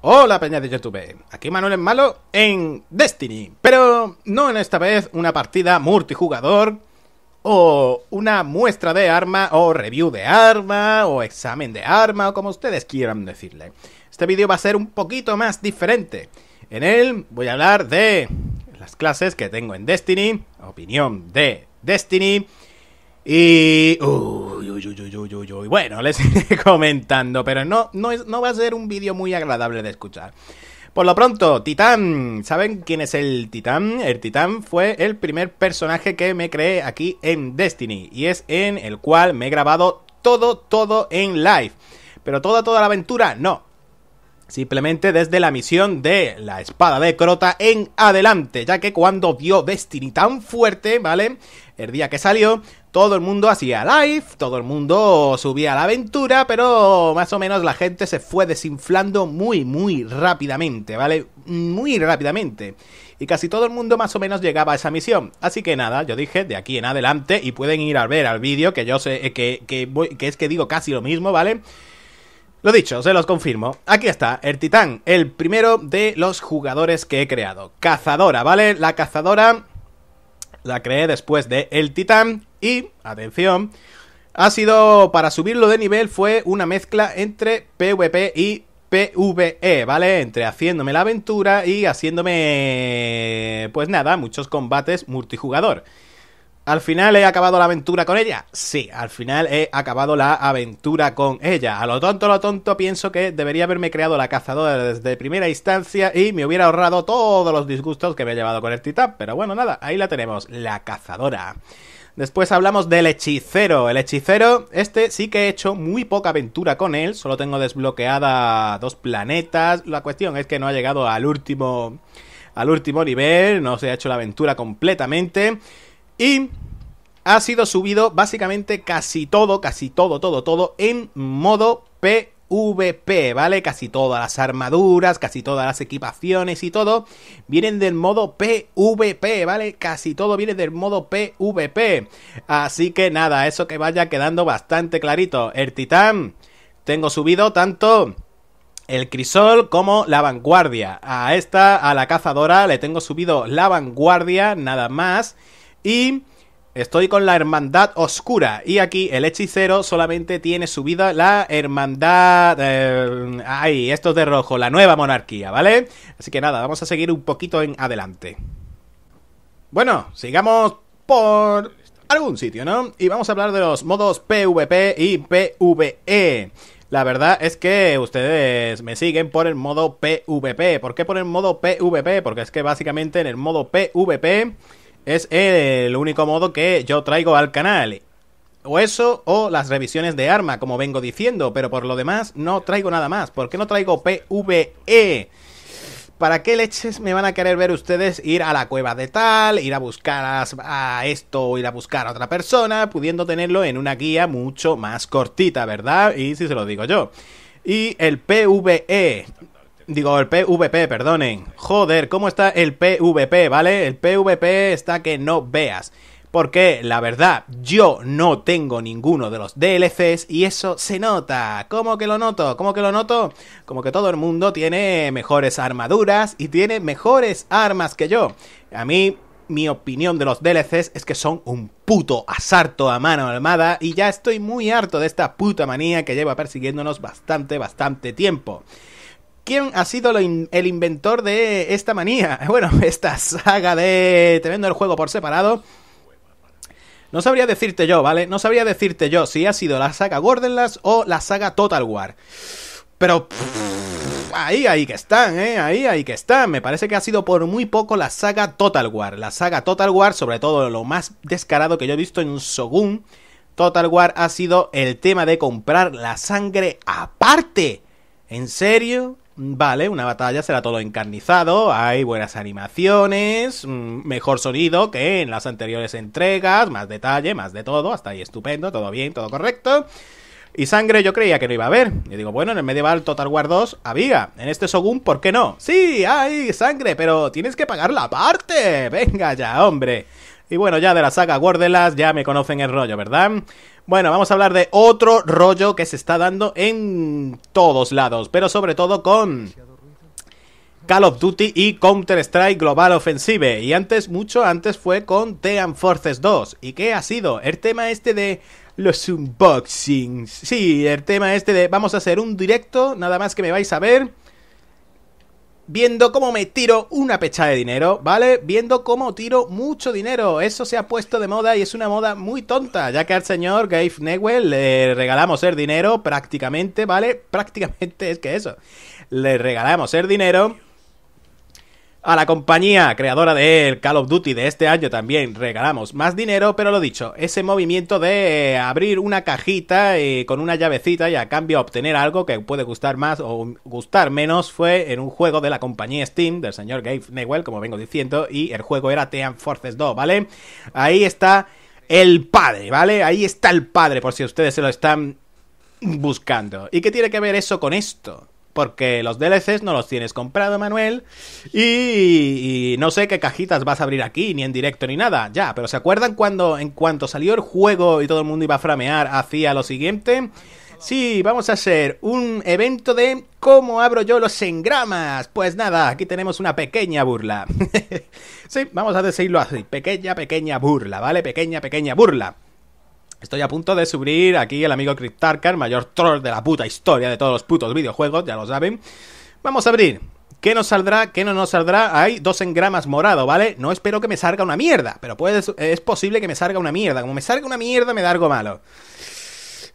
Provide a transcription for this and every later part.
Hola peña de YouTube, aquí Manuel es Malo en Destiny, pero no en esta vez una partida multijugador o una muestra de arma o review de arma o examen de arma o como ustedes quieran decirle. Este vídeo va a ser un poquito más diferente. En él voy a hablar de las clases que tengo en Destiny, opinión de Destiny y... Uh, y Bueno, les iré comentando, pero no, no, no va a ser un vídeo muy agradable de escuchar. Por lo pronto, Titán. ¿Saben quién es el Titán? El Titán fue el primer personaje que me creé aquí en Destiny. Y es en el cual me he grabado todo, todo en live. Pero toda, toda la aventura, no. Simplemente desde la misión de la espada de Crota en adelante, ya que cuando vio Destiny tan fuerte, ¿vale? El día que salió, todo el mundo hacía live, todo el mundo subía a la aventura, pero más o menos la gente se fue desinflando muy, muy rápidamente, ¿vale? Muy rápidamente. Y casi todo el mundo más o menos llegaba a esa misión. Así que nada, yo dije de aquí en adelante, y pueden ir a ver al vídeo, que yo sé, eh, que, que es que digo casi lo mismo, ¿vale? Lo dicho, se los confirmo. Aquí está, el titán, el primero de los jugadores que he creado. Cazadora, ¿vale? La cazadora la creé después de el titán y, atención, ha sido, para subirlo de nivel fue una mezcla entre PvP y PvE, ¿vale? Entre haciéndome la aventura y haciéndome, pues nada, muchos combates multijugador. ¿Al final he acabado la aventura con ella? Sí, al final he acabado la aventura con ella. A lo tonto, a lo tonto, pienso que debería haberme creado la cazadora desde primera instancia y me hubiera ahorrado todos los disgustos que me he llevado con el titán. Pero bueno, nada, ahí la tenemos, la cazadora. Después hablamos del hechicero. El hechicero, este sí que he hecho muy poca aventura con él. Solo tengo desbloqueada dos planetas. La cuestión es que no ha llegado al último... Al último nivel, no se ha hecho la aventura completamente. Y ha sido subido básicamente casi todo, casi todo, todo, todo en modo PvP, ¿vale? Casi todas las armaduras, casi todas las equipaciones y todo vienen del modo PvP, ¿vale? Casi todo viene del modo PvP. Así que nada, eso que vaya quedando bastante clarito. El titán, tengo subido tanto el crisol como la vanguardia. A esta, a la cazadora, le tengo subido la vanguardia nada más. Y estoy con la Hermandad Oscura. Y aquí el hechicero solamente tiene vida la Hermandad... Eh, ay, esto es de rojo, la nueva monarquía, ¿vale? Así que nada, vamos a seguir un poquito en adelante. Bueno, sigamos por algún sitio, ¿no? Y vamos a hablar de los modos PvP y PvE. La verdad es que ustedes me siguen por el modo PvP. ¿Por qué por el modo PvP? Porque es que básicamente en el modo PvP es eh, el único modo que yo traigo al canal. O eso o las revisiones de arma, como vengo diciendo, pero por lo demás no traigo nada más. ¿Por qué no traigo PVE? ¿Para qué leches me van a querer ver ustedes ir a la cueva de tal, ir a buscar a, esto o ir a buscar a otra persona, pudiendo tenerlo en una guía mucho más cortita, ¿verdad? Y si se lo digo yo. Y el PVE, Digo, el PVP, perdonen. Joder, ¿cómo está el PVP, vale? El PVP está que no veas. Porque la verdad, yo no tengo ninguno de los DLCs y eso se nota. ¿Cómo que lo noto? ¿Cómo que lo noto? Como que todo el mundo tiene mejores armaduras y tiene mejores armas que yo. A mí, mi opinión de los DLCs es que son un puto asarto a mano armada y ya estoy muy harto de esta puta manía que lleva persiguiéndonos bastante, bastante tiempo. ¿Quién ha sido el inventor de esta manía? Bueno, esta saga de... Te el juego por separado. No sabría decirte yo, ¿vale? No sabría decirte yo si ha sido la saga Gordenlas o la saga Total War. Pero... ahí, ahí que están, ¿eh? Ahí, ahí que están. Me parece que ha sido por muy poco la saga Total War. La saga Total War, sobre todo lo más descarado que yo he visto en un Shogun Total War, ha sido el tema de comprar la sangre aparte. ¿En serio? Vale, una batalla será todo encarnizado, hay buenas animaciones, mm, mejor sonido que en las anteriores entregas, más detalle, más de todo, hasta ahí estupendo, todo bien, todo correcto. Y sangre yo creía que no iba a haber. Yo digo, bueno, en el Medieval Total War 2 había. En este Shogun, ¿por qué no? Sí, hay sangre, pero tienes que pagar la parte. Venga ya, hombre. Y bueno, ya de la saga las ya me conocen el rollo, ¿verdad? Bueno, vamos a hablar de otro rollo que se está dando en todos lados, pero sobre todo con Call of Duty y Counter-Strike Global Offensive. Y antes, mucho antes, fue con Team Forces 2. ¿Y qué ha sido? El tema este de los unboxings. Sí, el tema este de vamos a hacer un directo, nada más que me vais a ver viendo cómo me tiro una pechada de dinero, ¿vale? Viendo cómo tiro mucho dinero. Eso se ha puesto de moda y es una moda muy tonta, ya que al señor Gabe Newell le regalamos el dinero prácticamente, ¿vale? Prácticamente es que eso. Le regalamos el dinero a la compañía creadora del Call of Duty de este año también regalamos más dinero, pero lo dicho, ese movimiento de eh, abrir una cajita eh, con una llavecita y a cambio obtener algo que puede gustar más o gustar menos fue en un juego de la compañía Steam del señor Gabe Newell, como vengo diciendo, y el juego era Team Forces 2, ¿vale? Ahí está el padre, ¿vale? Ahí está el padre, por si ustedes se lo están buscando. ¿Y qué tiene que ver eso con esto? porque los DLCs no los tienes comprado, Manuel, y, no sé qué cajitas vas a abrir aquí, ni en directo ni nada, ya, pero ¿se acuerdan cuando en cuanto salió el juego y todo el mundo iba a framear, hacía lo siguiente? Sí, vamos a hacer un evento de cómo abro yo los engramas. Pues nada, aquí tenemos una pequeña burla. sí, vamos a decirlo así, pequeña, pequeña burla, ¿vale? Pequeña, pequeña burla. Estoy a punto de subir aquí el amigo Cryptarkar, mayor troll de la puta historia de todos los putos videojuegos, ya lo saben. Vamos a abrir. ¿Qué nos saldrá? ¿Qué no nos saldrá? Hay dos engramas morado, ¿vale? No espero que me salga una mierda, pero puede, es posible que me salga una mierda. Como me salga una mierda, me da algo malo.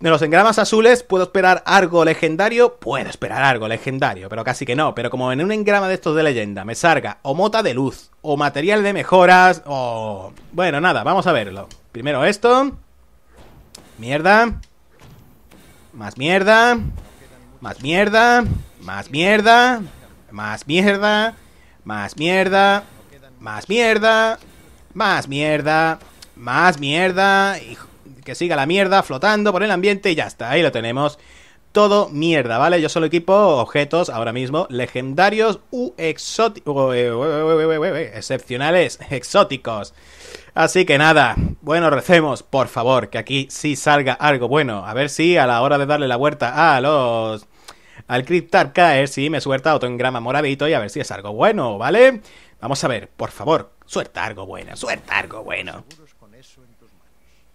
De los engramas azules, ¿puedo esperar algo legendario? Puedo esperar algo legendario, pero casi que no. Pero como en un engrama de estos de leyenda me salga o mota de luz, o material de mejoras, o... Bueno, nada, vamos a verlo. Primero esto... Mierda. Más mierda. Más mierda. Más mierda. Más mierda. Más mierda. Más mierda. Más mierda. Más mierda. Y que siga la mierda flotando por el ambiente y ya está. Ahí lo tenemos todo mierda, ¿vale? Yo solo equipo objetos ahora mismo legendarios u exóticos, eh, excepcionales, exóticos. Así que nada, bueno, recemos, por favor, que aquí sí salga algo bueno. A ver si a la hora de darle la vuelta a los... Al Cryptar caer, si me suelta otro grama moradito y a ver si es algo bueno, ¿vale? Vamos a ver, por favor, suelta algo bueno, suelta algo bueno.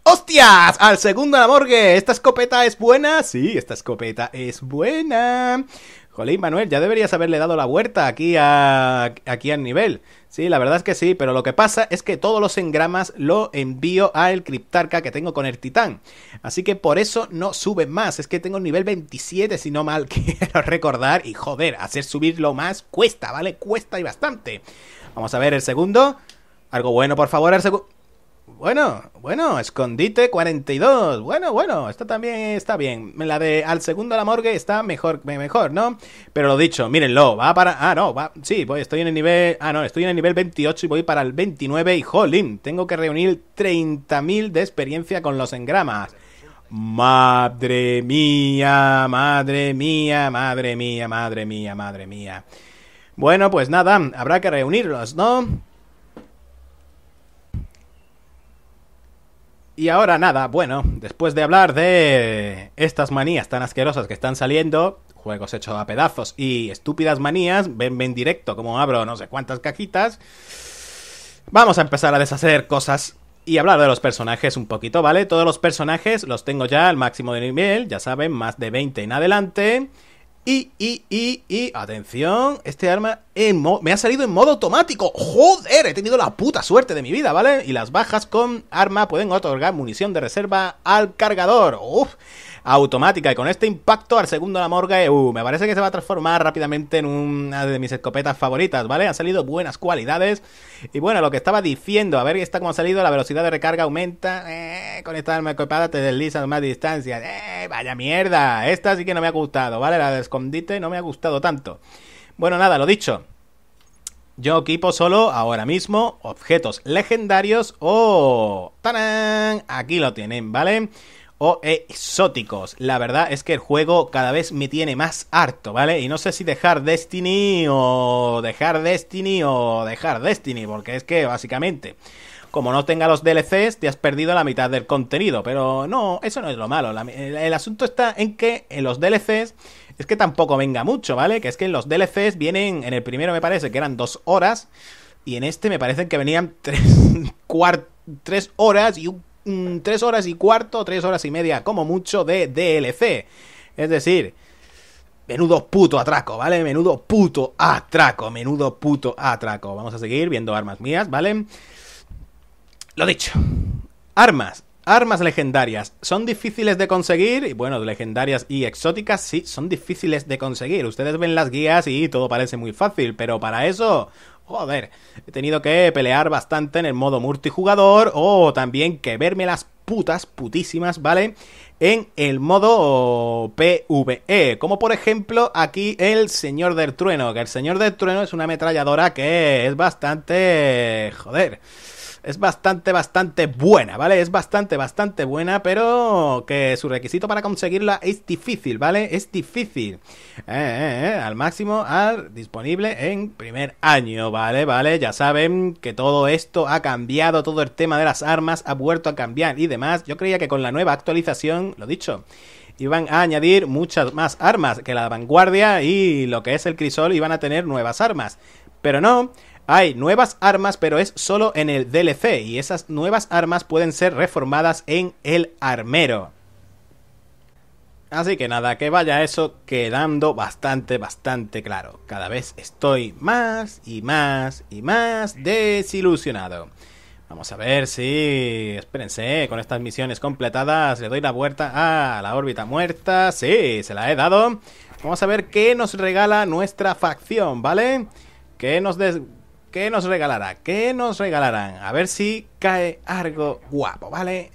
¡Hostias! Al segundo a la morgue. ¿Esta escopeta es buena? Sí, esta escopeta es buena. Jolín, Manuel, ya deberías haberle dado la vuelta aquí a, aquí al nivel. Sí, la verdad es que sí, pero lo que pasa es que todos los engramas lo envío al criptarca que tengo con el titán. Así que por eso no sube más. Es que tengo un nivel 27, si no mal quiero recordar. Y joder, hacer subirlo más cuesta, ¿vale? Cuesta y bastante. Vamos a ver el segundo. Algo bueno, por favor, el segundo. Bueno, bueno, escondite 42. Bueno, bueno, esto también está bien. La de al segundo a la morgue está mejor, mejor, ¿no? Pero lo dicho, mírenlo, va para... Ah, no, va... Sí, voy, estoy en el nivel... Ah, no, estoy en el nivel 28 y voy para el 29 y jolín, tengo que reunir 30.000 de experiencia con los engramas. Madre mía, madre mía, madre mía, madre mía, madre mía. Bueno, pues nada, habrá que reunirlos, ¿no? Y ahora nada, bueno, después de hablar de estas manías tan asquerosas que están saliendo, juegos hechos a pedazos y estúpidas manías, ven, ven directo como abro no sé cuántas cajitas, vamos a empezar a deshacer cosas y hablar de los personajes un poquito, ¿vale? Todos los personajes los tengo ya al máximo de nivel, ya saben, más de 20 en adelante. Y, y, y, y, atención, este arma en me ha salido en modo automático. Joder, he tenido la puta suerte de mi vida, ¿vale? Y las bajas con arma pueden otorgar munición de reserva al cargador. Uf, automática. Y con este impacto al segundo la morga uh, me parece que se va a transformar rápidamente en una de mis escopetas favoritas, ¿vale? Han salido buenas cualidades. Y bueno, lo que estaba diciendo, a ver, está como ha salido, la velocidad de recarga aumenta. Eh, con esta arma escopada te deslizas más distancia. Eh, vaya mierda. Esta sí que no me ha gustado, ¿vale? La de no me ha gustado tanto. Bueno, nada, lo dicho. Yo equipo solo ahora mismo objetos legendarios o... ¡Tarán! Aquí lo tienen, ¿vale? O exóticos. La verdad es que el juego cada vez me tiene más harto, ¿vale? Y no sé si dejar Destiny o dejar Destiny o dejar Destiny, porque es que básicamente como no tenga los DLCs, te has perdido la mitad del contenido. Pero no, eso no es lo malo. el, el, asunto está en que en los DLCs es que tampoco venga mucho, ¿vale? Que es que los DLCs vienen, en el primero me parece que eran dos horas, y en este me parece que venían tres, horas y mm, tres horas y cuarto, tres horas y media, como mucho, de DLC. Es decir, menudo puto atraco, ¿vale? Menudo puto atraco, menudo puto atraco. Vamos a seguir viendo armas mías, ¿vale? Lo dicho. Armas. Armas legendarias. Son difíciles de conseguir. Y bueno, legendarias y exóticas, sí, son difíciles de conseguir. Ustedes ven las guías y todo parece muy fácil, pero para eso. Joder, he tenido que pelear bastante en el modo multijugador o también que verme las putas, putísimas, ¿vale? En el modo PvE, como por ejemplo aquí el Señor del Trueno, que el Señor del Trueno es una ametralladora que es bastante... joder es bastante, bastante buena, ¿vale? Es bastante, bastante buena, pero que su requisito para conseguirla es difícil, ¿vale? Es difícil. Eh, eh, eh, al máximo, al disponible en primer año, ¿vale? ¿Vale? Ya saben que todo esto ha cambiado, todo el tema de las armas ha vuelto a cambiar y demás. Yo creía que con la nueva actualización, lo dicho, iban a añadir muchas más armas que la vanguardia y lo que es el crisol iban a tener nuevas armas. Pero no, hay nuevas armas, pero es solo en el DLC, y esas nuevas armas pueden ser reformadas en el armero. Así que nada, que vaya eso quedando bastante, bastante claro. Cada vez estoy más y más y más desilusionado. Vamos a ver si... Espérense, con estas misiones completadas le doy la vuelta a la órbita muerta. Sí, se la he dado. Vamos a ver qué nos regala nuestra facción, ¿vale? Que nos des ¿Qué nos regalará? ¿Qué nos regalarán? A ver si cae algo guapo, ¿vale?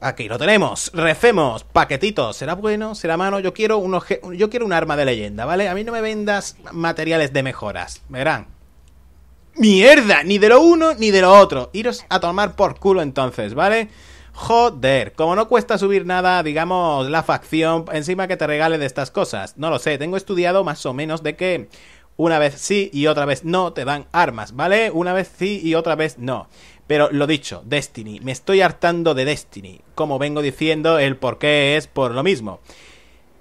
Aquí lo tenemos, recemos, paquetitos, será bueno, será malo? yo quiero un yo quiero un arma de leyenda, ¿vale? A mí no me vendas materiales de mejoras, verán. ¡Mierda! Ni de lo uno ni de lo otro. Iros a tomar por culo entonces, ¿vale? Joder, como no cuesta subir nada, digamos, la facción encima que te regale de estas cosas. No lo sé, tengo estudiado más o menos de que una vez sí y otra vez no te dan armas, ¿vale? Una vez sí y otra vez no. Pero lo dicho, Destiny, me estoy hartando de Destiny. Como vengo diciendo, el por qué es por lo mismo.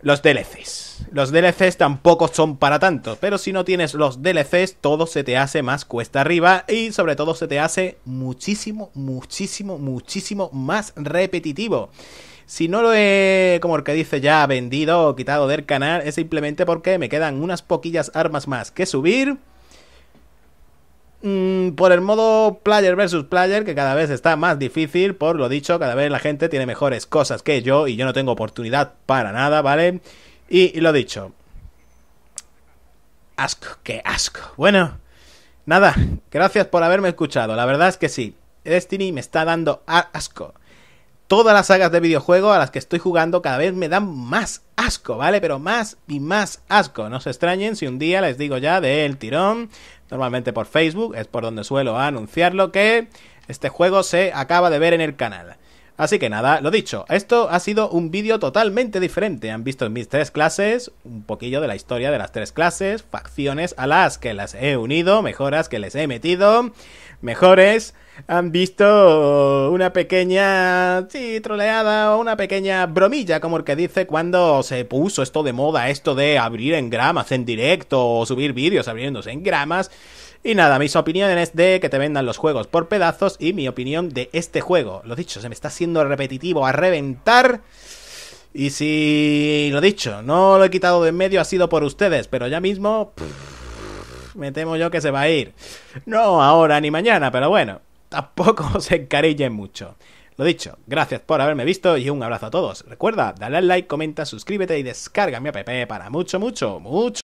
Los DLCs. Los DLCs tampoco son para tanto, pero si no tienes los DLCs, todo se te hace más cuesta arriba y sobre todo se te hace muchísimo, muchísimo, muchísimo más repetitivo. Si no lo he, como el que dice ya, vendido o quitado del canal, es simplemente porque me quedan unas poquillas armas más que subir. Mm, por el modo player versus player, que cada vez está más difícil, por lo dicho, cada vez la gente tiene mejores cosas que yo y yo no tengo oportunidad para nada, ¿vale? Y, y lo dicho. Asco, qué asco. Bueno, nada, gracias por haberme escuchado, la verdad es que sí. Destiny me está dando asco todas las sagas de videojuegos a las que estoy jugando cada vez me dan más asco, ¿vale? Pero más y más asco. No se extrañen si un día les digo ya de El Tirón, normalmente por Facebook, es por donde suelo anunciarlo, que este juego se acaba de ver en el canal. Así que nada, lo dicho, esto ha sido un vídeo totalmente diferente. Han visto en mis tres clases un poquillo de la historia de las tres clases, facciones a las que las he unido, mejoras que les he metido, mejores. Han visto una pequeña, sí, troleada o una pequeña bromilla, como el que dice cuando se puso esto de moda, esto de abrir en gramas en directo o subir vídeos abriéndose en gramas. Y nada, mis opiniones de que te vendan los juegos por pedazos y mi opinión de este juego. Lo dicho, se me está siendo repetitivo a reventar. Y si lo dicho, no lo he quitado de en medio, ha sido por ustedes, pero ya mismo me temo yo que se va a ir. No ahora ni mañana, pero bueno, tampoco se encarillen mucho. Lo dicho, gracias por haberme visto y un abrazo a todos. Recuerda, dale al like, comenta, suscríbete y descarga mi app para mucho, mucho, mucho.